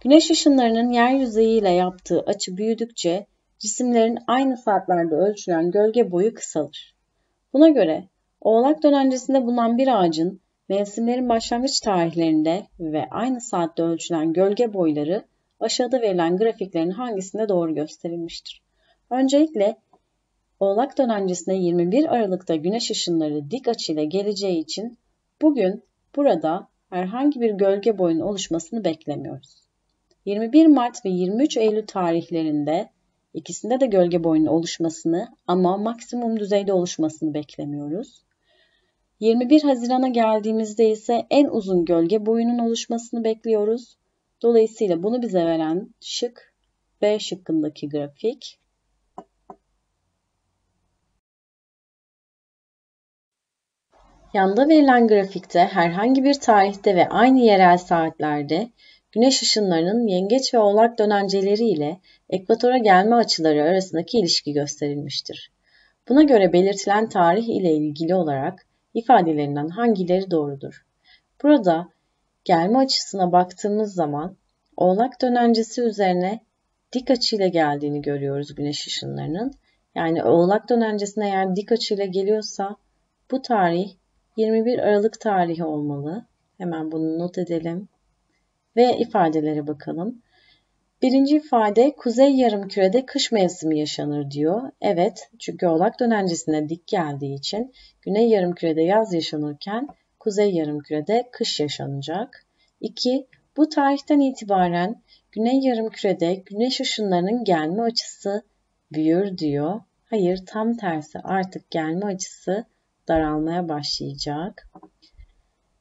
Güneş ışınlarının yer yaptığı açı büyüdükçe cisimlerin aynı saatlerde ölçülen gölge boyu kısalır. Buna göre oğlak dönencesinde bulunan bir ağacın mevsimlerin başlangıç tarihlerinde ve aynı saatte ölçülen gölge boyları aşağıda verilen grafiklerin hangisinde doğru gösterilmiştir? Öncelikle Oğlak dönencesine 21 Aralık'ta güneş ışınları dik açıyla geleceği için bugün burada herhangi bir gölge boyun oluşmasını beklemiyoruz. 21 Mart ve 23 Eylül tarihlerinde ikisinde de gölge boyunun oluşmasını ama maksimum düzeyde oluşmasını beklemiyoruz. 21 Haziran'a geldiğimizde ise en uzun gölge boyunun oluşmasını bekliyoruz. Dolayısıyla bunu bize veren şık B şıkkındaki grafik. Yanda verilen grafikte herhangi bir tarihte ve aynı yerel saatlerde güneş ışınlarının yengeç ve oğlak dönenceleri ile ekvatora gelme açıları arasındaki ilişki gösterilmiştir. Buna göre belirtilen tarih ile ilgili olarak ifadelerinden hangileri doğrudur? Burada gelme açısına baktığımız zaman oğlak dönencesi üzerine dik açıyla geldiğini görüyoruz güneş ışınlarının. Yani oğlak dönencesine eğer dik açıyla geliyorsa bu tarih 21 Aralık tarihi olmalı. Hemen bunu not edelim ve ifadelere bakalım. Birinci ifade kuzey yarım kürede kış mevsimi yaşanır diyor. Evet çünkü oğlak dönencesine dik geldiği için güney yarım kürede yaz yaşanırken kuzey yarım kürede kış yaşanacak. 2. Bu tarihten itibaren güney yarım kürede güneş ışınlarının gelme açısı büyür diyor. Hayır tam tersi artık gelme açısı daralmaya başlayacak.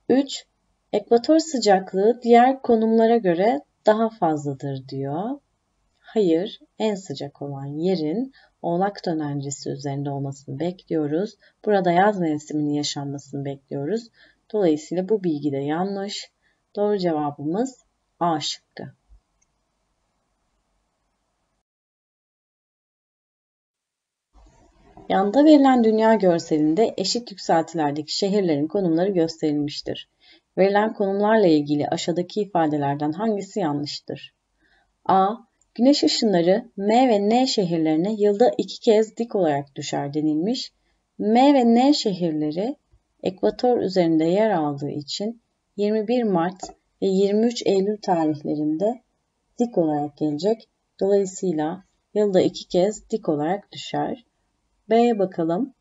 3. Ekvator sıcaklığı diğer konumlara göre daha fazladır diyor. Hayır, en sıcak olan yerin Oğlak dönencesi üzerinde olmasını bekliyoruz. Burada yaz mevsiminin yaşanmasını bekliyoruz. Dolayısıyla bu bilgi de yanlış. Doğru cevabımız A şıkkı. Yanda verilen dünya görselinde eşit yükseltilerdeki şehirlerin konumları gösterilmiştir. Verilen konumlarla ilgili aşağıdaki ifadelerden hangisi yanlıştır? A. Güneş ışınları M ve N şehirlerine yılda iki kez dik olarak düşer denilmiş. M ve N şehirleri ekvator üzerinde yer aldığı için 21 Mart ve 23 Eylül tarihlerinde dik olarak gelecek. Dolayısıyla yılda iki kez dik olarak düşer. B'ye bakalım.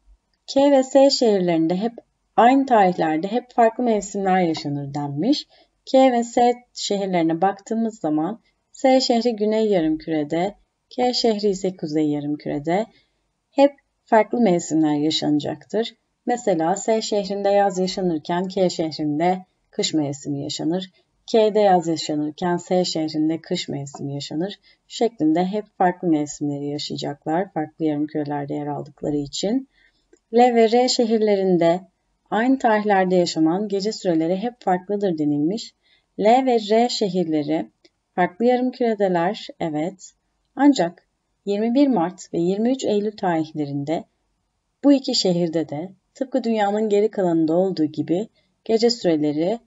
K ve S şehirlerinde hep Aynı tarihlerde hep farklı mevsimler yaşanır denmiş. K ve S şehirlerine baktığımız zaman S şehri güney yarımkürede, K şehri ise kuzey yarımkürede hep farklı mevsimler yaşanacaktır. Mesela S şehrinde yaz yaşanırken K şehrinde kış mevsimi yaşanır. K'de yaz yaşanırken S şehrinde kış mevsimi yaşanır şeklinde hep farklı mevsimleri yaşayacaklar farklı yarımkürelerde yer aldıkları için. L ve R şehirlerinde Aynı tarihlerde yaşanan gece süreleri hep farklıdır denilmiş. L ve R şehirleri farklı yarım küredeler, evet. Ancak 21 Mart ve 23 Eylül tarihlerinde bu iki şehirde de tıpkı dünyanın geri kalanında olduğu gibi gece süreleri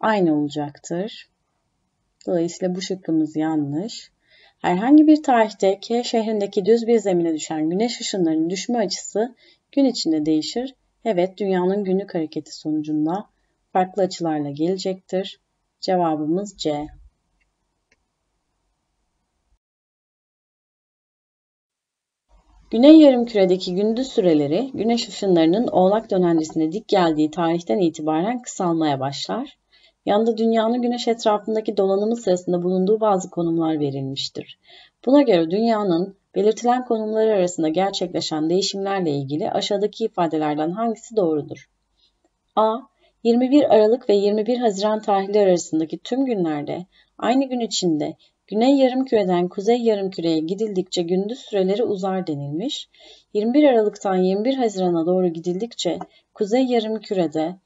aynı olacaktır. Dolayısıyla bu şıkkımız yanlış. Herhangi bir tarihte K şehrindeki düz bir zemine düşen güneş ışınlarının düşme açısı gün içinde değişir Evet, dünyanın günlük hareketi sonucunda farklı açılarla gelecektir. Cevabımız C. Güney yarımküredeki gündüz süreleri güneş ışınlarının oğlak dönencesine dik geldiği tarihten itibaren kısalmaya başlar. Yanda dünyanın güneş etrafındaki dolanımı sırasında bulunduğu bazı konumlar verilmiştir. Buna göre dünyanın Belirtilen konumları arasında gerçekleşen değişimlerle ilgili aşağıdaki ifadelerden hangisi doğrudur? A. 21 Aralık ve 21 Haziran tarihleri arasındaki tüm günlerde aynı gün içinde Güney yarımküreden kuzey yarımküreye gidildikçe gündüz süreleri uzar denilmiş. 21 Aralık'tan 21 Haziran'a doğru gidildikçe kuzey yarımkürede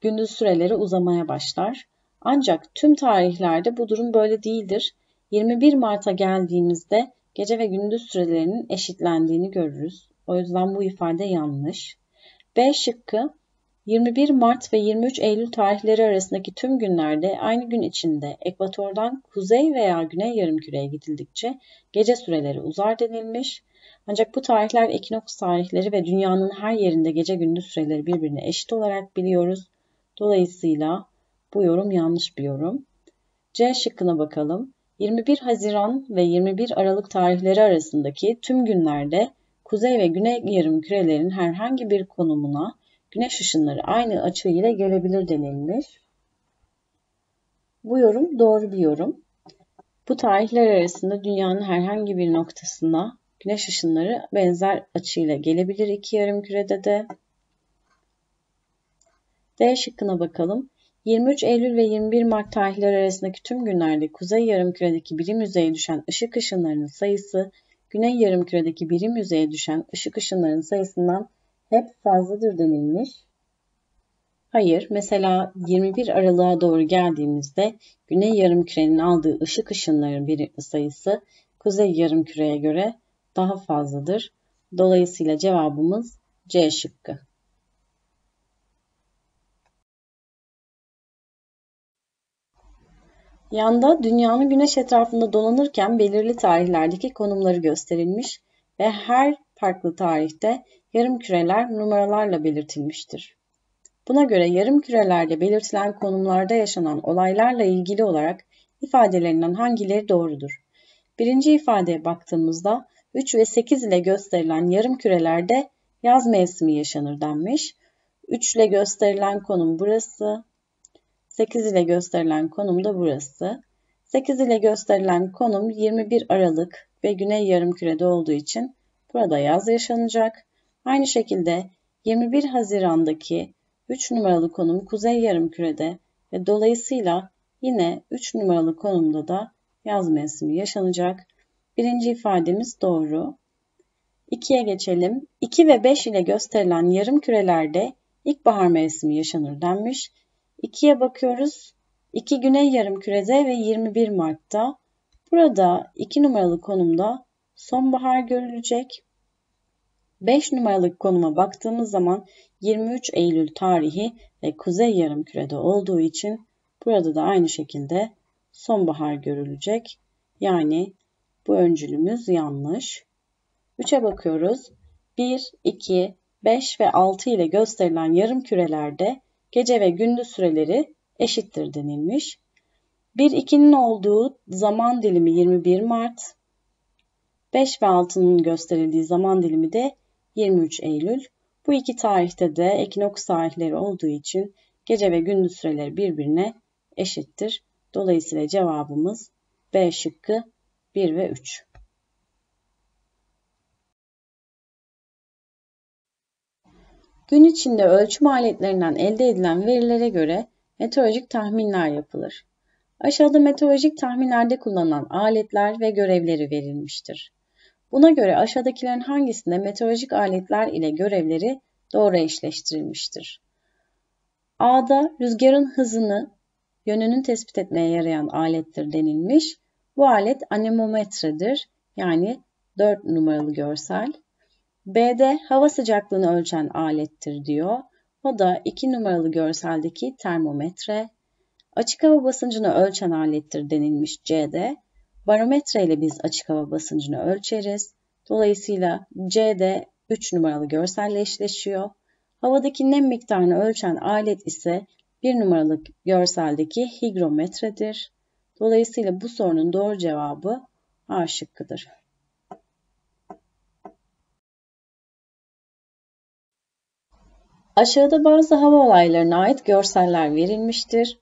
gündüz süreleri uzamaya başlar. Ancak tüm tarihlerde bu durum böyle değildir. 21 Mart'a geldiğimizde gece ve gündüz sürelerinin eşitlendiğini görürüz. O yüzden bu ifade yanlış. B şıkkı 21 Mart ve 23 Eylül tarihleri arasındaki tüm günlerde aynı gün içinde ekvatordan kuzey veya güney yarımküreye gidildikçe gece süreleri uzar denilmiş. Ancak bu tarihler ekinoks tarihleri ve dünyanın her yerinde gece gündüz süreleri birbirine eşit olarak biliyoruz. Dolayısıyla bu yorum yanlış bir yorum. C şıkkına bakalım. 21 Haziran ve 21 Aralık tarihleri arasındaki tüm günlerde kuzey ve güney yarım kürelerin herhangi bir konumuna güneş ışınları aynı açı ile gelebilir denilmiş. Bu yorum doğru bir yorum. Bu tarihler arasında dünyanın herhangi bir noktasına güneş ışınları benzer açıyla gelebilir iki yarım kürede de. D şıkkına bakalım. 23 Eylül ve 21 Mart tarihleri arasındaki tüm günlerde kuzey yarımküredeki birim yüzeye düşen ışık ışınlarının sayısı güney yarımküredeki birim yüzeye düşen ışık ışınlarının sayısından hep fazladır denilmiş. Hayır, mesela 21 Aralık'a doğru geldiğimizde güney yarımkürenin aldığı ışık ışınlarının bir sayısı kuzey yarımküreye göre daha fazladır. Dolayısıyla cevabımız C şıkkı. Yanda dünyanın güneş etrafında dolanırken belirli tarihlerdeki konumları gösterilmiş ve her farklı tarihte yarım küreler numaralarla belirtilmiştir. Buna göre yarım kürelerde belirtilen konumlarda yaşanan olaylarla ilgili olarak ifadelerinden hangileri doğrudur? Birinci ifadeye baktığımızda 3 ve 8 ile gösterilen yarım kürelerde yaz mevsimi yaşanır denmiş. 3 ile gösterilen konum burası, 8 ile gösterilen konum da burası. 8 ile gösterilen konum 21 Aralık ve Güney Yarımküre'de olduğu için burada yaz yaşanacak. Aynı şekilde 21 Haziran'daki 3 numaralı konum Kuzey Yarımküre'de ve dolayısıyla yine 3 numaralı konumda da yaz mevsimi yaşanacak. Birinci ifademiz doğru. 2'ye geçelim. 2 ve 5 ile gösterilen yarım kürelerde ilkbahar mevsimi yaşanır denmiş. 2'ye bakıyoruz. 2 güney yarım kürede ve 21 Mart'ta. Burada 2 numaralı konumda sonbahar görülecek. 5 numaralı konuma baktığımız zaman 23 Eylül tarihi ve kuzey yarım kürede olduğu için burada da aynı şekilde sonbahar görülecek. Yani bu öncülümüz yanlış. 3'e bakıyoruz. 1, 2, 5 ve 6 ile gösterilen yarım kürelerde gece ve gündüz süreleri eşittir denilmiş. 1-2'nin olduğu zaman dilimi 21 Mart, 5 ve 6'nın gösterildiği zaman dilimi de 23 Eylül. Bu iki tarihte de ekinoks tarihleri olduğu için gece ve gündüz süreleri birbirine eşittir. Dolayısıyla cevabımız B şıkkı 1 ve 3. Gün içinde ölçüm aletlerinden elde edilen verilere göre meteorolojik tahminler yapılır. Aşağıda meteorolojik tahminlerde kullanılan aletler ve görevleri verilmiştir. Buna göre aşağıdakilerin hangisinde meteorolojik aletler ile görevleri doğru eşleştirilmiştir? A'da rüzgarın hızını, yönünün tespit etmeye yarayan alettir denilmiş. Bu alet anemometredir. Yani 4 numaralı görsel. BD hava sıcaklığını ölçen alettir diyor. O da 2 numaralı görseldeki termometre. Açık hava basıncını ölçen alettir denilmiş CD. Barometre ile biz açık hava basıncını ölçeriz. Dolayısıyla CD 3 numaralı görselle eşleşiyor. Havadaki nem miktarını ölçen alet ise 1 numaralı görseldeki higrometredir. Dolayısıyla bu sorunun doğru cevabı A şıkkıdır. Aşağıda bazı hava olaylarına ait görseller verilmiştir.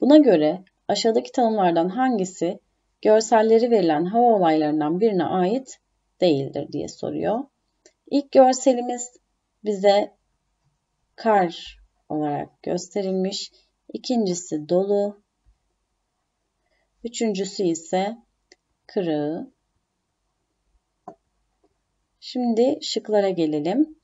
Buna göre aşağıdaki tanımlardan hangisi görselleri verilen hava olaylarından birine ait değildir diye soruyor. İlk görselimiz bize kar olarak gösterilmiş. İkincisi dolu. Üçüncüsü ise kırığı. Şimdi şıklara gelelim.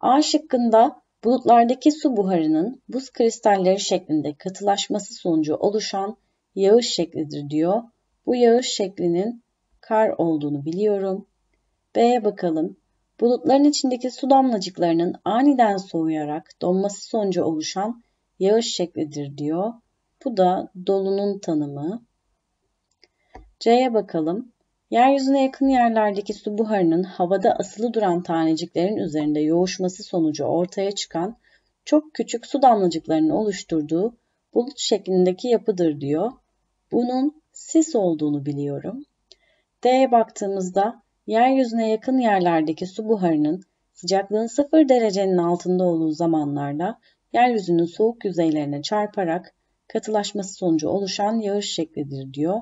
A şıkkında Bulutlardaki su buharının buz kristalleri şeklinde katılaşması sonucu oluşan yağış şeklidir diyor. Bu yağış şeklinin kar olduğunu biliyorum. B'ye bakalım. Bulutların içindeki su damlacıklarının aniden soğuyarak donması sonucu oluşan yağış şeklidir diyor. Bu da dolunun tanımı. C'ye bakalım. Yeryüzüne yakın yerlerdeki su buharının havada asılı duran taneciklerin üzerinde yoğuşması sonucu ortaya çıkan çok küçük su damlacıklarının oluşturduğu bulut şeklindeki yapıdır diyor. Bunun sis olduğunu biliyorum. D'ye baktığımızda yeryüzüne yakın yerlerdeki su buharının sıcaklığın 0 derecenin altında olduğu zamanlarla yeryüzünün soğuk yüzeylerine çarparak katılaşması sonucu oluşan yağış şeklidir diyor.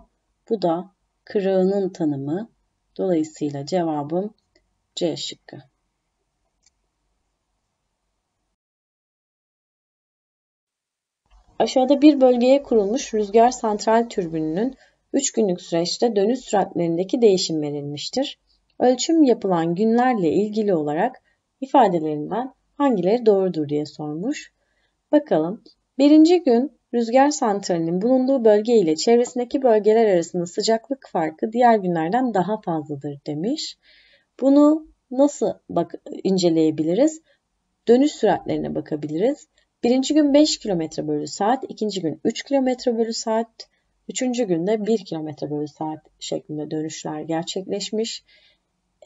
Bu da kırığının tanımı. Dolayısıyla cevabım C şıkkı. Aşağıda bir bölgeye kurulmuş rüzgar santral türbününün 3 günlük süreçte dönüş süratlerindeki değişim verilmiştir. Ölçüm yapılan günlerle ilgili olarak ifadelerinden hangileri doğrudur diye sormuş. Bakalım. Birinci gün rüzgar santralinin bulunduğu bölge ile çevresindeki bölgeler arasında sıcaklık farkı diğer günlerden daha fazladır demiş. Bunu nasıl bak inceleyebiliriz? Dönüş süratlerine bakabiliriz. Birinci gün 5 km bölü saat, ikinci gün 3 km bölü saat, üçüncü günde 1 km bölü saat şeklinde dönüşler gerçekleşmiş.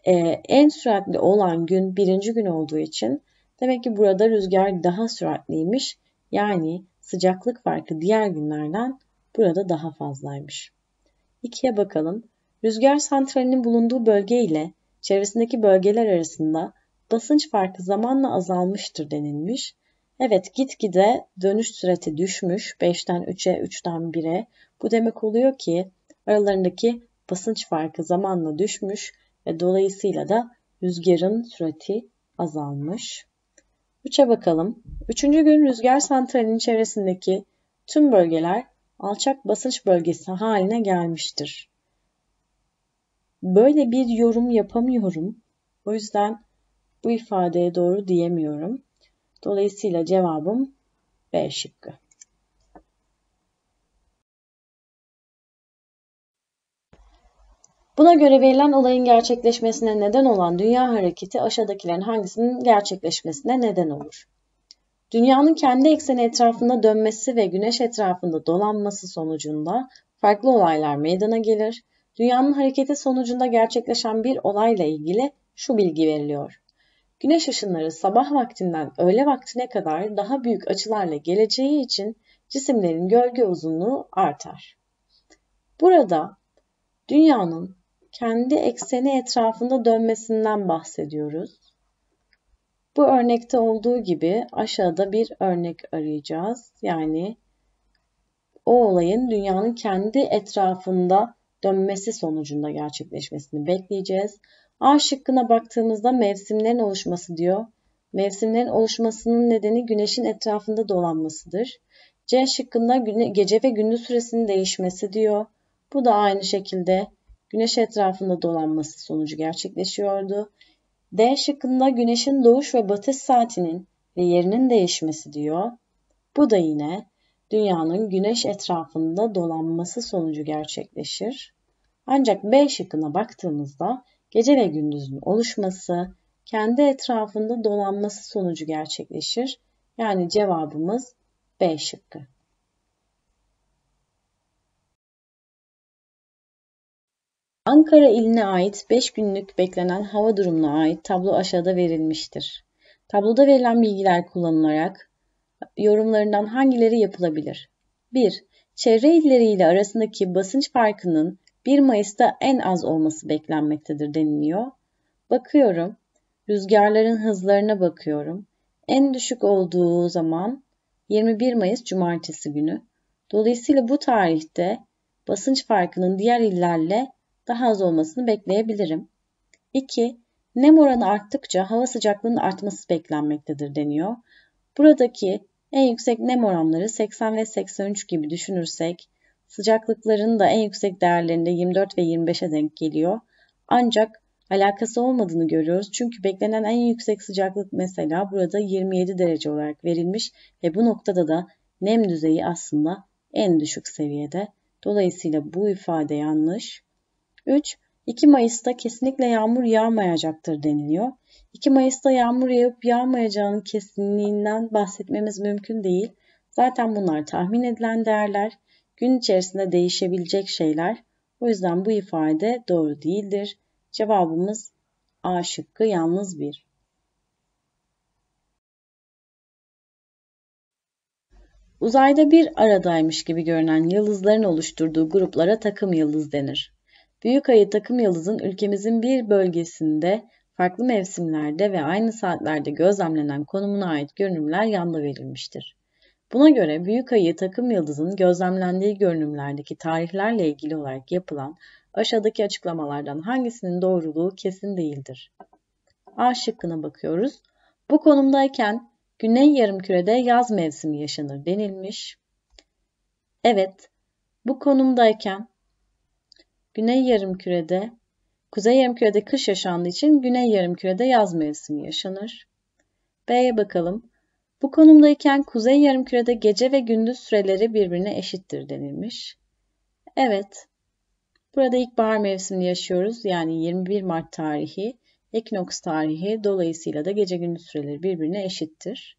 Ee, en süratli olan gün birinci gün olduğu için demek ki burada rüzgar daha süratliymiş. Yani Sıcaklık farkı diğer günlerden burada daha fazlaymış. İkiye bakalım. Rüzgar santralinin bulunduğu bölge ile çevresindeki bölgeler arasında basınç farkı zamanla azalmıştır denilmiş. Evet gitgide dönüş sürati düşmüş 5'ten 3'e 3'ten 1'e. Bu demek oluyor ki aralarındaki basınç farkı zamanla düşmüş ve dolayısıyla da rüzgarın sürati azalmış. 3'e bakalım. Üçüncü gün rüzgar santralinin çevresindeki tüm bölgeler alçak basınç bölgesi haline gelmiştir. Böyle bir yorum yapamıyorum. O yüzden bu ifadeye doğru diyemiyorum. Dolayısıyla cevabım B şıkkı. Buna göre verilen olayın gerçekleşmesine neden olan dünya hareketi aşağıdakilerin hangisinin gerçekleşmesine neden olur? Dünyanın kendi ekseni etrafında dönmesi ve güneş etrafında dolanması sonucunda farklı olaylar meydana gelir. Dünyanın hareketi sonucunda gerçekleşen bir olayla ilgili şu bilgi veriliyor. Güneş ışınları sabah vaktinden öğle vaktine kadar daha büyük açılarla geleceği için cisimlerin gölge uzunluğu artar. Burada dünyanın kendi ekseni etrafında dönmesinden bahsediyoruz. Bu örnekte olduğu gibi aşağıda bir örnek arayacağız. Yani o olayın dünyanın kendi etrafında dönmesi sonucunda gerçekleşmesini bekleyeceğiz. A şıkkına baktığımızda mevsimlerin oluşması diyor. Mevsimlerin oluşmasının nedeni güneşin etrafında dolanmasıdır. C şıkkında gece ve gündüz süresinin değişmesi diyor. Bu da aynı şekilde güneş etrafında dolanması sonucu gerçekleşiyordu. D şıkkında güneşin doğuş ve batış saatinin ve yerinin değişmesi diyor. Bu da yine dünyanın güneş etrafında dolanması sonucu gerçekleşir. Ancak B şıkkına baktığımızda gece ve gündüzün oluşması, kendi etrafında dolanması sonucu gerçekleşir. Yani cevabımız B şıkkı. Ankara iline ait 5 günlük beklenen hava durumuna ait tablo aşağıda verilmiştir. Tabloda verilen bilgiler kullanılarak yorumlarından hangileri yapılabilir? 1. Çevre illeriyle arasındaki basınç farkının 1 Mayıs'ta en az olması beklenmektedir deniliyor. Bakıyorum, rüzgarların hızlarına bakıyorum. En düşük olduğu zaman 21 Mayıs Cumartesi günü. Dolayısıyla bu tarihte basınç farkının diğer illerle daha az olmasını bekleyebilirim. 2. Nem oranı arttıkça hava sıcaklığının artması beklenmektedir deniyor. Buradaki en yüksek nem oranları 80 ve 83 gibi düşünürsek sıcaklıkların da en yüksek değerlerinde 24 ve 25'e denk geliyor. Ancak alakası olmadığını görüyoruz. Çünkü beklenen en yüksek sıcaklık mesela burada 27 derece olarak verilmiş ve bu noktada da nem düzeyi aslında en düşük seviyede. Dolayısıyla bu ifade yanlış. 3. 2 Mayıs'ta kesinlikle yağmur yağmayacaktır deniliyor. 2 Mayıs'ta yağmur yağıp yağmayacağının kesinliğinden bahsetmemiz mümkün değil. Zaten bunlar tahmin edilen değerler, gün içerisinde değişebilecek şeyler. O yüzden bu ifade doğru değildir. Cevabımız A şıkkı yalnız bir. Uzayda bir aradaymış gibi görünen yıldızların oluşturduğu gruplara takım yıldız denir. Büyük Büyükayı takım yıldızın ülkemizin bir bölgesinde farklı mevsimlerde ve aynı saatlerde gözlemlenen konumuna ait görünümler yanda verilmiştir. Buna göre büyük ayı takım yıldızın gözlemlendiği görünümlerdeki tarihlerle ilgili olarak yapılan aşağıdaki açıklamalardan hangisinin doğruluğu kesin değildir. A şıkkına bakıyoruz. Bu konumdayken güney yarımkürede yaz mevsimi yaşanır denilmiş. Evet, bu konumdayken Güney yarımkürede, kuzey yarımkürede kış yaşandığı için güney yarımkürede yaz mevsimi yaşanır. B'ye bakalım. Bu konumdayken kuzey yarımkürede gece ve gündüz süreleri birbirine eşittir denilmiş. Evet. Burada ilkbahar mevsimini yaşıyoruz. Yani 21 Mart tarihi, ekinoks tarihi dolayısıyla da gece gündüz süreleri birbirine eşittir.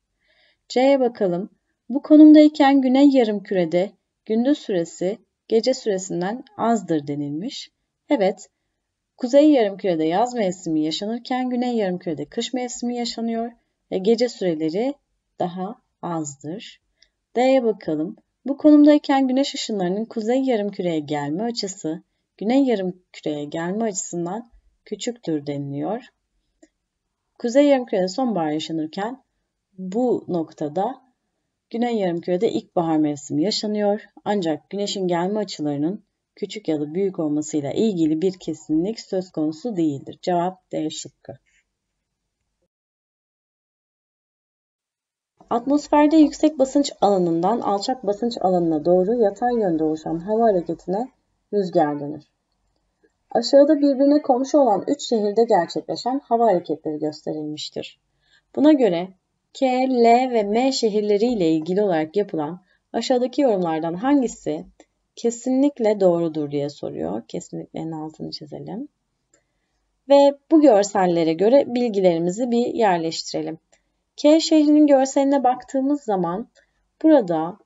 C'ye bakalım. Bu konumdayken güney yarımkürede gündüz süresi gece süresinden azdır denilmiş. Evet, kuzey yarımkürede yaz mevsimi yaşanırken güney yarımkürede kış mevsimi yaşanıyor ve gece süreleri daha azdır. D'ye bakalım. Bu konumdayken güneş ışınlarının kuzey yarımküreye gelme açısı güney yarımküreye gelme açısından küçüktür deniliyor. Kuzey yarımkürede sonbahar yaşanırken bu noktada Güney yarımkürede ilkbahar mevsimi yaşanıyor ancak güneşin gelme açılarının küçük ya da büyük olmasıyla ilgili bir kesinlik söz konusu değildir. Cevap D şıkkı. Atmosferde yüksek basınç alanından alçak basınç alanına doğru yatay yönde oluşan hava hareketine rüzgar denir. Aşağıda birbirine komşu olan üç şehirde gerçekleşen hava hareketleri gösterilmiştir. Buna göre K, L ve M şehirleriyle ilgili olarak yapılan aşağıdaki yorumlardan hangisi kesinlikle doğrudur diye soruyor. Kesinlikle en altını çizelim. Ve bu görsellere göre bilgilerimizi bir yerleştirelim. K şehrinin görseline baktığımız zaman burada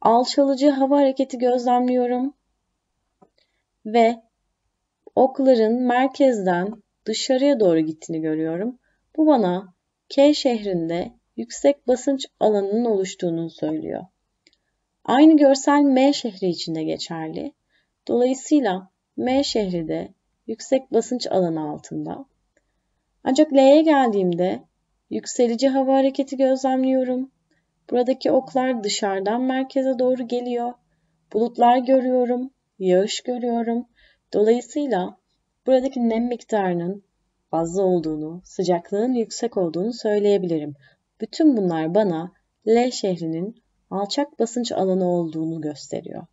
alçalıcı hava hareketi gözlemliyorum ve okların merkezden dışarıya doğru gittiğini görüyorum. Bu bana K şehrinde yüksek basınç alanının oluştuğunu söylüyor. Aynı görsel M şehri için de geçerli. Dolayısıyla M şehri de yüksek basınç alanı altında. Ancak L'ye geldiğimde yükselici hava hareketi gözlemliyorum. Buradaki oklar dışarıdan merkeze doğru geliyor. Bulutlar görüyorum, yağış görüyorum. Dolayısıyla buradaki nem miktarının fazla olduğunu, sıcaklığın yüksek olduğunu söyleyebilirim. Bütün bunlar bana L şehrinin alçak basınç alanı olduğunu gösteriyor.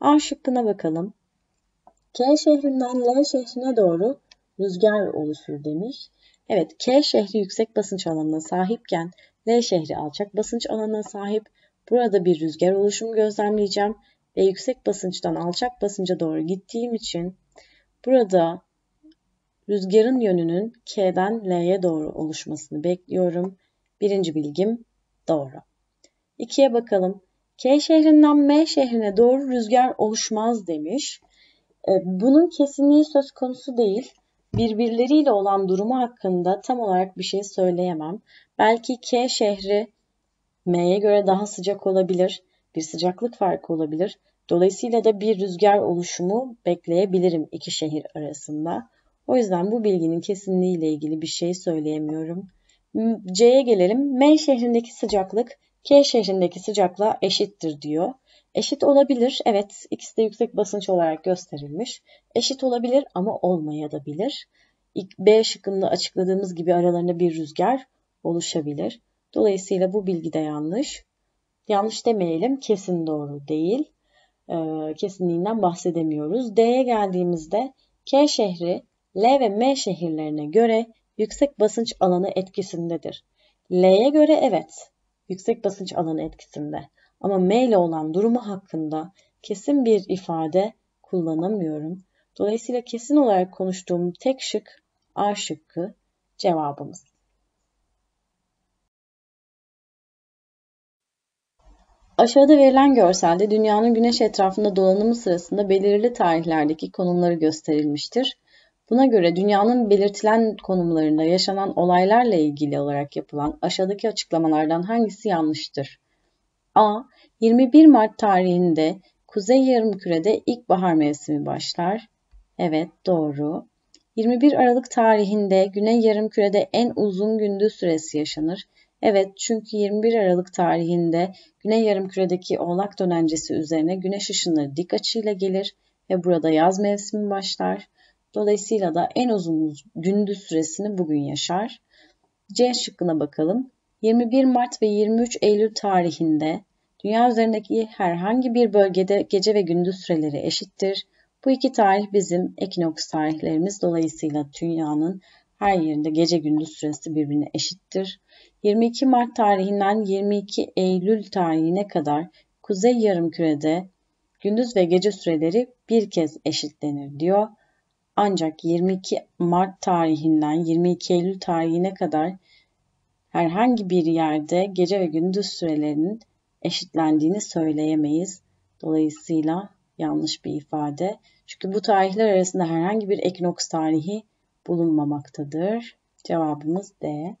A şıkkına bakalım. K şehrinden L şehrine doğru rüzgar oluşur demiş. Evet K şehri yüksek basınç alanına sahipken L şehri alçak basınç alanına sahip. Burada bir rüzgar oluşumu gözlemleyeceğim ve yüksek basınçtan alçak basınca doğru gittiğim için burada rüzgarın yönünün K'den L'ye doğru oluşmasını bekliyorum. Birinci bilgim doğru. İkiye bakalım. K şehrinden M şehrine doğru rüzgar oluşmaz demiş. E, bunun kesinliği söz konusu değil. Birbirleriyle olan durumu hakkında tam olarak bir şey söyleyemem. Belki K şehri M'ye göre daha sıcak olabilir. Bir sıcaklık farkı olabilir. Dolayısıyla da bir rüzgar oluşumu bekleyebilirim iki şehir arasında. O yüzden bu bilginin kesinliği ile ilgili bir şey söyleyemiyorum. C'ye gelelim. M şehrindeki sıcaklık K şehrindeki sıcaklığa eşittir diyor. Eşit olabilir. Evet ikisi de yüksek basınç olarak gösterilmiş. Eşit olabilir ama olmayabilir. B şıkkında açıkladığımız gibi aralarında bir rüzgar oluşabilir. Dolayısıyla bu bilgi de yanlış. Yanlış demeyelim. Kesin doğru değil. Ee, kesinliğinden bahsedemiyoruz. D'ye geldiğimizde K şehri L ve M şehirlerine göre yüksek basınç alanı etkisindedir. L'ye göre evet, yüksek basınç alanı etkisinde. Ama M ile olan durumu hakkında kesin bir ifade kullanamıyorum. Dolayısıyla kesin olarak konuştuğum tek şık A şıkkı cevabımız. Aşağıda verilen görselde dünyanın güneş etrafında dolanımı sırasında belirli tarihlerdeki konumları gösterilmiştir. Buna göre dünyanın belirtilen konumlarında yaşanan olaylarla ilgili olarak yapılan aşağıdaki açıklamalardan hangisi yanlıştır? A. 21 Mart tarihinde Kuzey Yarımküre'de ilkbahar mevsimi başlar. Evet, doğru. 21 Aralık tarihinde Güney Yarımküre'de en uzun gündüz süresi yaşanır. Evet, çünkü 21 Aralık tarihinde Güney Yarımküre'deki Oğlak dönencesi üzerine güneş ışınları dik açıyla gelir ve burada yaz mevsimi başlar. Dolayısıyla da en uzun gündüz süresini bugün yaşar. C şıkkına bakalım. 21 Mart ve 23 Eylül tarihinde dünya üzerindeki herhangi bir bölgede gece ve gündüz süreleri eşittir. Bu iki tarih bizim ekinoks tarihlerimiz. Dolayısıyla dünyanın her yerinde gece gündüz süresi birbirine eşittir. 22 Mart tarihinden 22 Eylül tarihine kadar kuzey yarımkürede gündüz ve gece süreleri bir kez eşitlenir diyor. Ancak 22 Mart tarihinden 22 Eylül tarihine kadar herhangi bir yerde gece ve gündüz sürelerinin eşitlendiğini söyleyemeyiz. Dolayısıyla yanlış bir ifade. Çünkü bu tarihler arasında herhangi bir ekinoks tarihi bulunmamaktadır. Cevabımız D.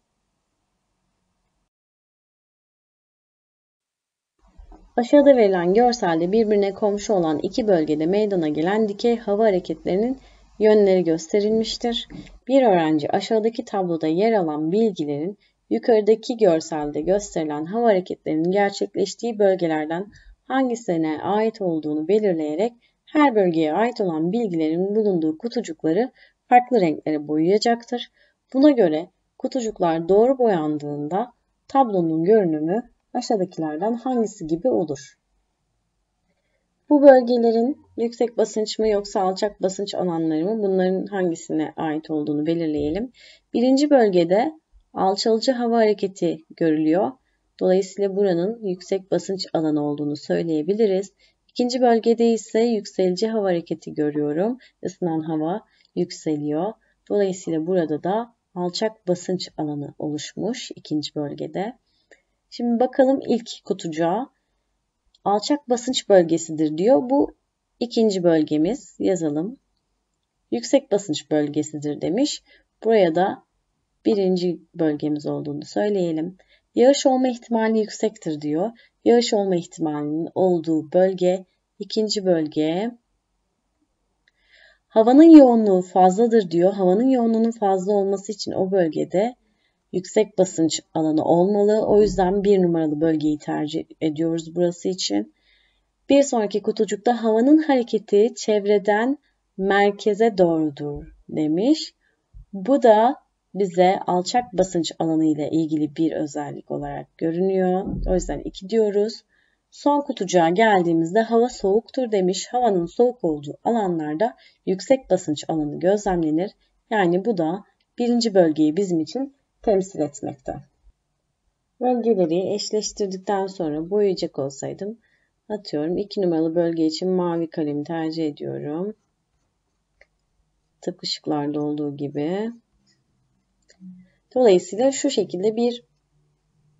Aşağıda verilen görselde birbirine komşu olan iki bölgede meydana gelen dikey hava hareketlerinin yönleri gösterilmiştir. Bir öğrenci aşağıdaki tabloda yer alan bilgilerin yukarıdaki görselde gösterilen hava hareketlerinin gerçekleştiği bölgelerden hangisine ait olduğunu belirleyerek her bölgeye ait olan bilgilerin bulunduğu kutucukları farklı renklere boyayacaktır. Buna göre kutucuklar doğru boyandığında tablonun görünümü aşağıdakilerden hangisi gibi olur? Bu bölgelerin yüksek basınç mı yoksa alçak basınç alanları mı bunların hangisine ait olduğunu belirleyelim. Birinci bölgede alçalıcı hava hareketi görülüyor. Dolayısıyla buranın yüksek basınç alanı olduğunu söyleyebiliriz. İkinci bölgede ise yükselici hava hareketi görüyorum. Isınan hava yükseliyor. Dolayısıyla burada da alçak basınç alanı oluşmuş ikinci bölgede. Şimdi bakalım ilk kutucuğa alçak basınç bölgesidir diyor. Bu ikinci bölgemiz yazalım. Yüksek basınç bölgesidir demiş. Buraya da birinci bölgemiz olduğunu söyleyelim. Yağış olma ihtimali yüksektir diyor. Yağış olma ihtimalinin olduğu bölge ikinci bölge. Havanın yoğunluğu fazladır diyor. Havanın yoğunluğunun fazla olması için o bölgede yüksek basınç alanı olmalı. O yüzden bir numaralı bölgeyi tercih ediyoruz burası için. Bir sonraki kutucukta havanın hareketi çevreden merkeze doğrudur demiş. Bu da bize alçak basınç alanı ile ilgili bir özellik olarak görünüyor. O yüzden 2 diyoruz. Son kutucuğa geldiğimizde hava soğuktur demiş. Havanın soğuk olduğu alanlarda yüksek basınç alanı gözlemlenir. Yani bu da birinci bölgeyi bizim için temsil etmekte. Bölgeleri eşleştirdikten sonra boyayacak olsaydım atıyorum 2 numaralı bölge için mavi kalem tercih ediyorum. Tıpkı ışıklarda olduğu gibi. Dolayısıyla şu şekilde bir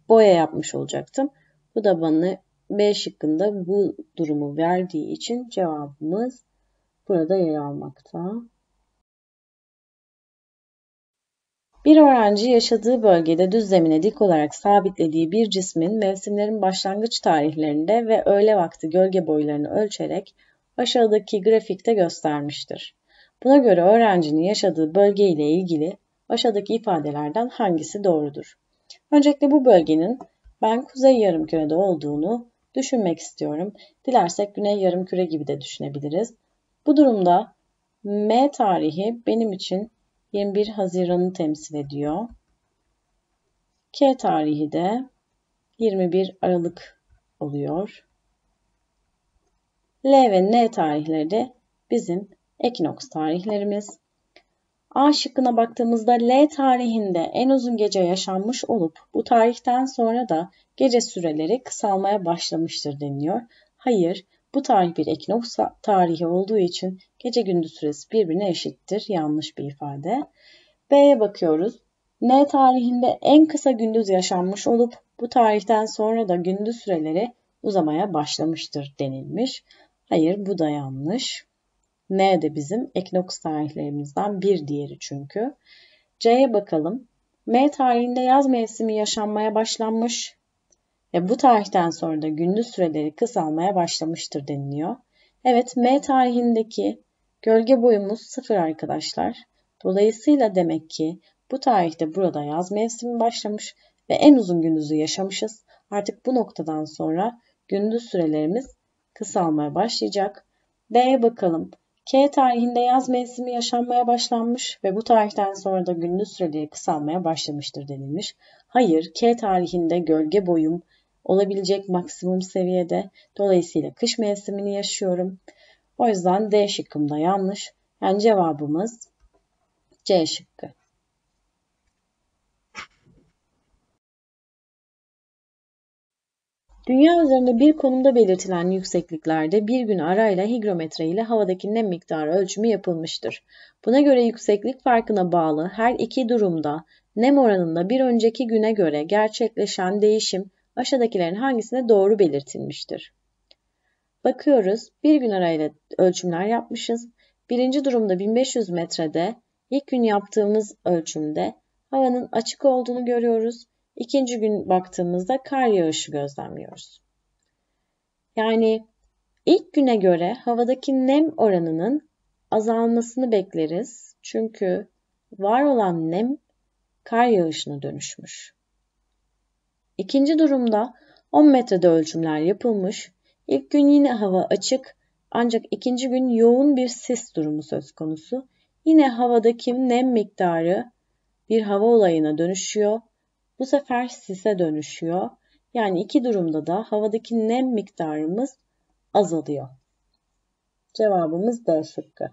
boya yapmış olacaktım. Bu da bana B şıkkında bu durumu verdiği için cevabımız burada yer almakta. Bir öğrenci yaşadığı bölgede düzlemine dik olarak sabitlediği bir cismin mevsimlerin başlangıç tarihlerinde ve öğle vakti gölge boylarını ölçerek aşağıdaki grafikte göstermiştir. Buna göre öğrencinin yaşadığı bölge ile ilgili aşağıdaki ifadelerden hangisi doğrudur? Öncelikle bu bölgenin ben kuzey yarım kürede olduğunu düşünmek istiyorum. Dilersek güney yarım küre gibi de düşünebiliriz. Bu durumda M tarihi benim için 21 Haziran'ı temsil ediyor. K tarihi de 21 Aralık oluyor. L ve N tarihleri de bizim ekinoks tarihlerimiz. A şıkkına baktığımızda L tarihinde en uzun gece yaşanmış olup bu tarihten sonra da gece süreleri kısalmaya başlamıştır deniliyor. Hayır, bu tarih bir ekinoks tarihi olduğu için gece gündüz süresi birbirine eşittir. Yanlış bir ifade. B'ye bakıyoruz. N tarihinde en kısa gündüz yaşanmış olup bu tarihten sonra da gündüz süreleri uzamaya başlamıştır denilmiş. Hayır bu da yanlış. N de bizim ekinoks tarihlerimizden bir diğeri çünkü. C'ye bakalım. M tarihinde yaz mevsimi yaşanmaya başlanmış ve bu tarihten sonra da gündüz süreleri kısalmaya başlamıştır deniliyor. Evet M tarihindeki gölge boyumuz sıfır arkadaşlar. Dolayısıyla demek ki bu tarihte burada yaz mevsimi başlamış ve en uzun gündüzü yaşamışız. Artık bu noktadan sonra gündüz sürelerimiz kısalmaya başlayacak. D'ye bakalım. K tarihinde yaz mevsimi yaşanmaya başlanmış ve bu tarihten sonra da gündüz süreleri kısalmaya başlamıştır denilmiş. Hayır, K tarihinde gölge boyum olabilecek maksimum seviyede. Dolayısıyla kış mevsimini yaşıyorum. O yüzden D şıkkımda yanlış. Yani cevabımız C şıkkı. Dünya üzerinde bir konumda belirtilen yüksekliklerde bir gün arayla higrometre ile havadaki nem miktarı ölçümü yapılmıştır. Buna göre yükseklik farkına bağlı her iki durumda nem oranında bir önceki güne göre gerçekleşen değişim aşağıdakilerin hangisine doğru belirtilmiştir? Bakıyoruz. Bir gün arayla ölçümler yapmışız. Birinci durumda 1500 metrede ilk gün yaptığımız ölçümde havanın açık olduğunu görüyoruz. İkinci gün baktığımızda kar yağışı gözlemliyoruz. Yani ilk güne göre havadaki nem oranının azalmasını bekleriz. Çünkü var olan nem kar yağışına dönüşmüş. İkinci durumda 10 metrede ölçümler yapılmış. İlk gün yine hava açık ancak ikinci gün yoğun bir sis durumu söz konusu. Yine havadaki nem miktarı bir hava olayına dönüşüyor. Bu sefer sise dönüşüyor. Yani iki durumda da havadaki nem miktarımız azalıyor. Cevabımız D şıkkı.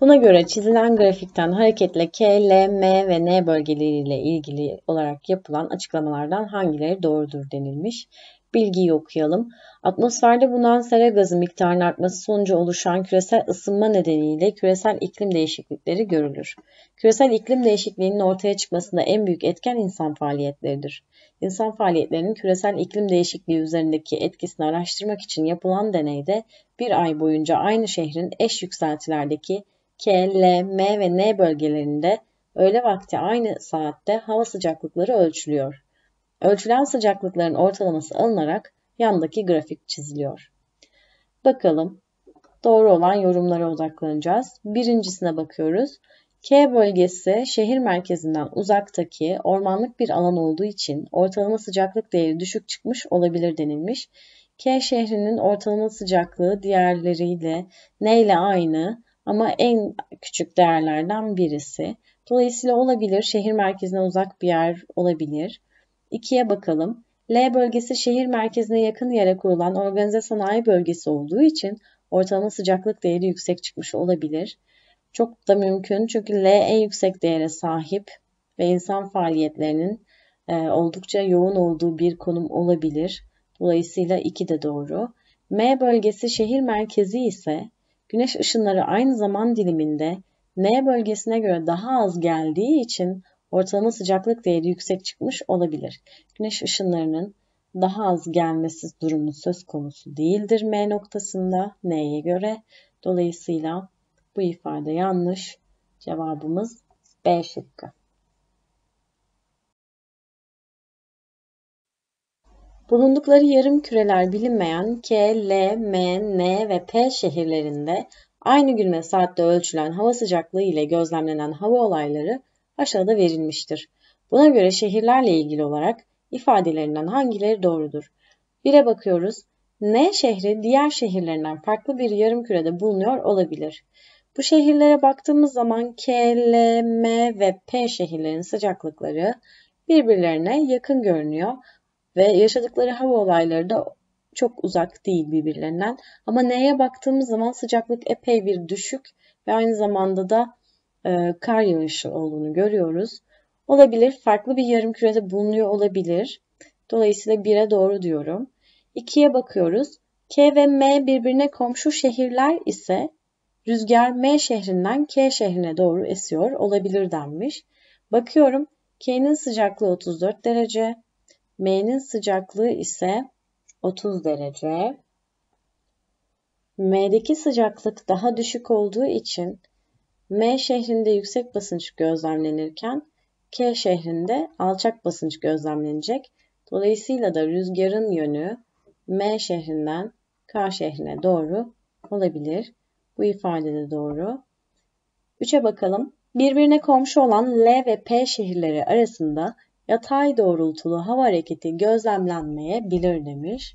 Buna göre çizilen grafikten hareketle K, L, M ve N bölgeleriyle ilgili olarak yapılan açıklamalardan hangileri doğrudur denilmiş. Bilgiyi okuyalım. Atmosferde bulunan sera gazı miktarının artması sonucu oluşan küresel ısınma nedeniyle küresel iklim değişiklikleri görülür. Küresel iklim değişikliğinin ortaya çıkmasında en büyük etken insan faaliyetleridir. İnsan faaliyetlerinin küresel iklim değişikliği üzerindeki etkisini araştırmak için yapılan deneyde bir ay boyunca aynı şehrin eş yükseltilerdeki K, L, M ve N bölgelerinde öğle vakti aynı saatte hava sıcaklıkları ölçülüyor. Ölçülen sıcaklıkların ortalaması alınarak yandaki grafik çiziliyor. Bakalım doğru olan yorumlara odaklanacağız. Birincisine bakıyoruz. K bölgesi şehir merkezinden uzaktaki ormanlık bir alan olduğu için ortalama sıcaklık değeri düşük çıkmış olabilir denilmiş. K şehrinin ortalama sıcaklığı diğerleriyle neyle aynı ama en küçük değerlerden birisi. Dolayısıyla olabilir şehir merkezine uzak bir yer olabilir. 2'ye bakalım. L bölgesi şehir merkezine yakın yere kurulan organize sanayi bölgesi olduğu için ortalama sıcaklık değeri yüksek çıkmış olabilir. Çok da mümkün çünkü L en yüksek değere sahip ve insan faaliyetlerinin e, oldukça yoğun olduğu bir konum olabilir. Dolayısıyla 2 de doğru. M bölgesi şehir merkezi ise güneş ışınları aynı zaman diliminde N bölgesine göre daha az geldiği için ortalama sıcaklık değeri yüksek çıkmış olabilir. Güneş ışınlarının daha az gelmesi durumu söz konusu değildir M noktasında N'ye göre. Dolayısıyla bu ifade yanlış. Cevabımız B şıkkı. Bulundukları yarım küreler bilinmeyen K, L, M, N ve P şehirlerinde aynı gün ve saatte ölçülen hava sıcaklığı ile gözlemlenen hava olayları aşağıda verilmiştir. Buna göre şehirlerle ilgili olarak ifadelerinden hangileri doğrudur? Bire bakıyoruz. N şehri diğer şehirlerinden farklı bir yarım kürede bulunuyor olabilir. Bu şehirlere baktığımız zaman K, L, M ve P şehirlerin sıcaklıkları birbirlerine yakın görünüyor ve yaşadıkları hava olayları da çok uzak değil birbirlerinden. Ama N'ye baktığımız zaman sıcaklık epey bir düşük ve aynı zamanda da e, kar yağışı olduğunu görüyoruz. Olabilir, farklı bir yarım kürede bulunuyor olabilir. Dolayısıyla 1'e doğru diyorum. 2'ye bakıyoruz. K ve M birbirine komşu şehirler ise Rüzgar M şehrinden K şehrine doğru esiyor olabilir denmiş. Bakıyorum K'nin sıcaklığı 34 derece, M'nin sıcaklığı ise 30 derece. M'deki sıcaklık daha düşük olduğu için M şehrinde yüksek basınç gözlemlenirken K şehrinde alçak basınç gözlemlenecek. Dolayısıyla da rüzgarın yönü M şehrinden K şehrine doğru olabilir. Bu ifade de doğru. 3'e bakalım. Birbirine komşu olan L ve P şehirleri arasında yatay doğrultulu hava hareketi gözlemlenmeyebilir demiş.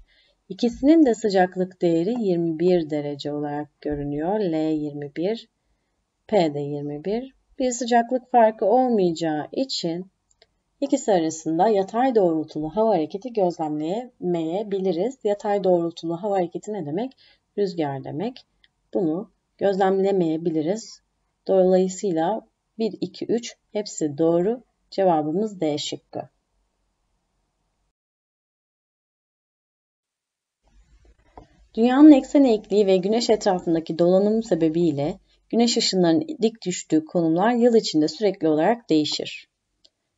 İkisinin de sıcaklık değeri 21 derece olarak görünüyor. L 21, P de 21. Bir sıcaklık farkı olmayacağı için ikisi arasında yatay doğrultulu hava hareketi gözlemleyemeyebiliriz. Yatay doğrultulu hava hareketi ne demek? Rüzgar demek. Bunu gözlemlemeyebiliriz. Dolayısıyla 1, 2, 3 hepsi doğru. Cevabımız D şıkkı. Dünyanın eksen eğikliği ve güneş etrafındaki dolanım sebebiyle güneş ışınlarının dik düştüğü konumlar yıl içinde sürekli olarak değişir.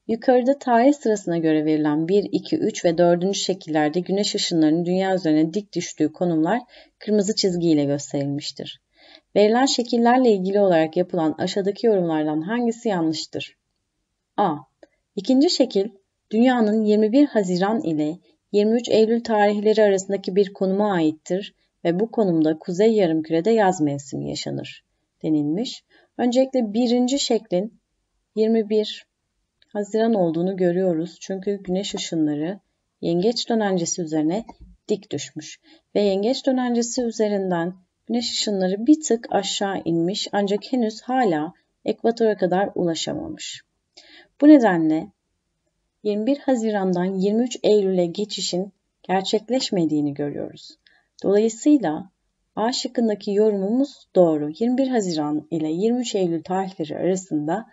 Yukarıda tarih sırasına göre verilen 1, 2, 3 ve 4. şekillerde güneş ışınlarının dünya üzerine dik düştüğü konumlar kırmızı çizgiyle gösterilmiştir. Verilen şekillerle ilgili olarak yapılan aşağıdaki yorumlardan hangisi yanlıştır? A. İkinci şekil, dünyanın 21 Haziran ile 23 Eylül tarihleri arasındaki bir konuma aittir ve bu konumda Kuzey Yarımküre'de yaz mevsimi yaşanır denilmiş. Öncelikle birinci şeklin 21 Haziran olduğunu görüyoruz. Çünkü güneş ışınları yengeç dönencesi üzerine dik düşmüş ve yengeç dönencesi üzerinden Güneş ışınları bir tık aşağı inmiş ancak henüz hala ekvatora kadar ulaşamamış. Bu nedenle 21 Haziran'dan 23 Eylül'e geçişin gerçekleşmediğini görüyoruz. Dolayısıyla A şıkkındaki yorumumuz doğru. 21 Haziran ile 23 Eylül tarihleri arasında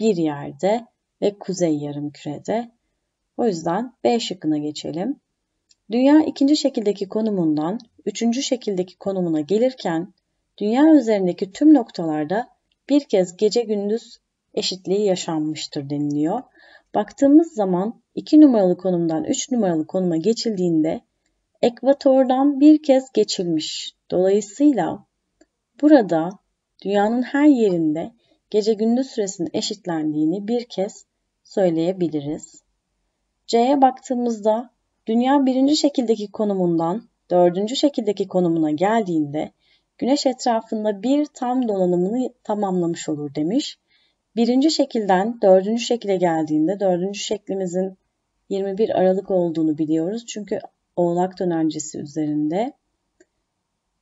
bir yerde ve kuzey yarım kürede. O yüzden B şıkkına geçelim. Dünya ikinci şekildeki konumundan üçüncü şekildeki konumuna gelirken dünya üzerindeki tüm noktalarda bir kez gece gündüz eşitliği yaşanmıştır deniliyor. Baktığımız zaman 2 numaralı konumdan 3 numaralı konuma geçildiğinde ekvatordan bir kez geçilmiş. Dolayısıyla burada dünyanın her yerinde gece gündüz süresinin eşitlendiğini bir kez söyleyebiliriz. C'ye baktığımızda Dünya birinci şekildeki konumundan dördüncü şekildeki konumuna geldiğinde Güneş etrafında bir tam dolanımını tamamlamış olur demiş. Birinci şekilden dördüncü şekile geldiğinde dördüncü şeklimizin 21 Aralık olduğunu biliyoruz. Çünkü Oğlak dönencesi üzerinde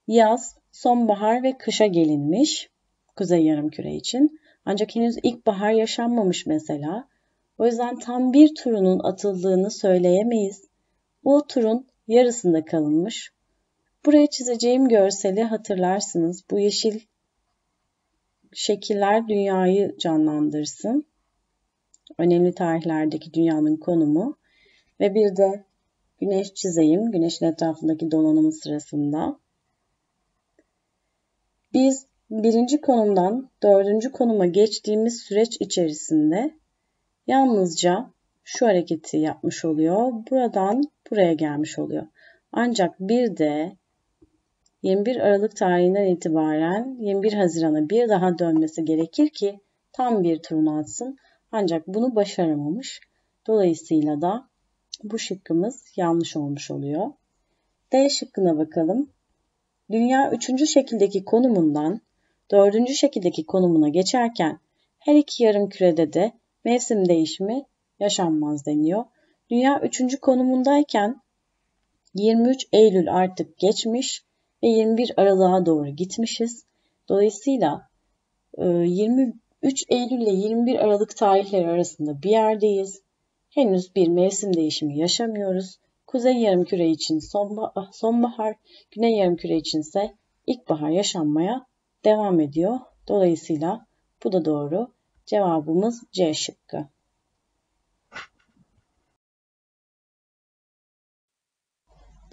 yaz, sonbahar ve kışa gelinmiş Kuzey Yarımküre için. Ancak henüz ilkbahar yaşanmamış mesela. O yüzden tam bir turunun atıldığını söyleyemeyiz. Bu turun yarısında kalınmış. Buraya çizeceğim görseli hatırlarsınız. Bu yeşil şekiller dünyayı canlandırsın. Önemli tarihlerdeki dünyanın konumu ve bir de güneş çizeyim. Güneşin etrafındaki dolanımı sırasında. Biz birinci konumdan dördüncü konuma geçtiğimiz süreç içerisinde yalnızca şu hareketi yapmış oluyor. Buradan buraya gelmiş oluyor. Ancak bir de 21 Aralık tarihinden itibaren 21 Haziran'a bir daha dönmesi gerekir ki tam bir turunu atsın. Ancak bunu başaramamış. Dolayısıyla da bu şıkkımız yanlış olmuş oluyor. D şıkkına bakalım. Dünya üçüncü şekildeki konumundan dördüncü şekildeki konumuna geçerken her iki yarım kürede de mevsim değişimi yaşanmaz deniyor. Dünya 3. konumundayken 23 Eylül artık geçmiş ve 21 Aralık'a doğru gitmişiz. Dolayısıyla 23 e, Eylül ile 21 Aralık tarihleri arasında bir yerdeyiz. Henüz bir mevsim değişimi yaşamıyoruz. Kuzey yarımküre için ah, sonbahar, güney yarımküre içinse ilkbahar yaşanmaya devam ediyor. Dolayısıyla bu da doğru. Cevabımız C şıkkı.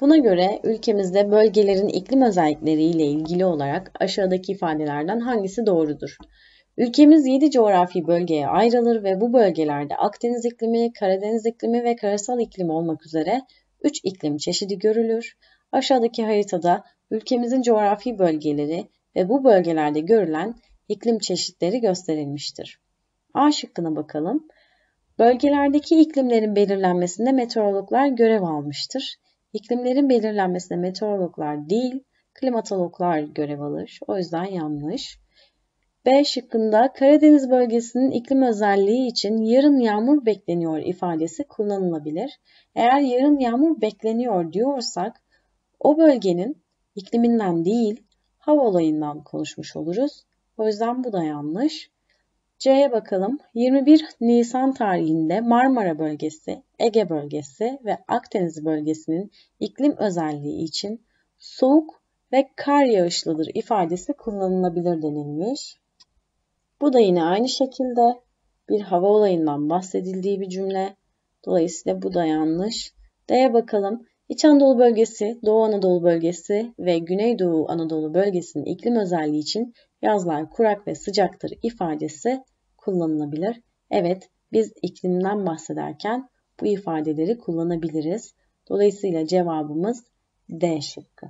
Buna göre ülkemizde bölgelerin iklim özellikleriyle ilgili olarak aşağıdaki ifadelerden hangisi doğrudur? Ülkemiz 7 coğrafi bölgeye ayrılır ve bu bölgelerde Akdeniz iklimi, Karadeniz iklimi ve karasal iklim olmak üzere 3 iklim çeşidi görülür. Aşağıdaki haritada ülkemizin coğrafi bölgeleri ve bu bölgelerde görülen iklim çeşitleri gösterilmiştir. A şıkkına bakalım. Bölgelerdeki iklimlerin belirlenmesinde meteorologlar görev almıştır. İklimlerin belirlenmesine meteorologlar değil, klimatologlar görev alır. O yüzden yanlış. B şıkkında Karadeniz bölgesinin iklim özelliği için yarın yağmur bekleniyor ifadesi kullanılabilir. Eğer yarın yağmur bekleniyor diyorsak o bölgenin ikliminden değil hava olayından konuşmuş oluruz. O yüzden bu da yanlış. C'ye bakalım. 21 Nisan tarihinde Marmara bölgesi, Ege bölgesi ve Akdeniz bölgesinin iklim özelliği için soğuk ve kar yağışlıdır ifadesi kullanılabilir denilmiş. Bu da yine aynı şekilde bir hava olayından bahsedildiği bir cümle. Dolayısıyla bu da yanlış. D'ye bakalım. İç Anadolu bölgesi, Doğu Anadolu bölgesi ve Güneydoğu Anadolu bölgesinin iklim özelliği için yazlar kurak ve sıcaktır ifadesi kullanılabilir. Evet biz iklimden bahsederken bu ifadeleri kullanabiliriz. Dolayısıyla cevabımız D şıkkı.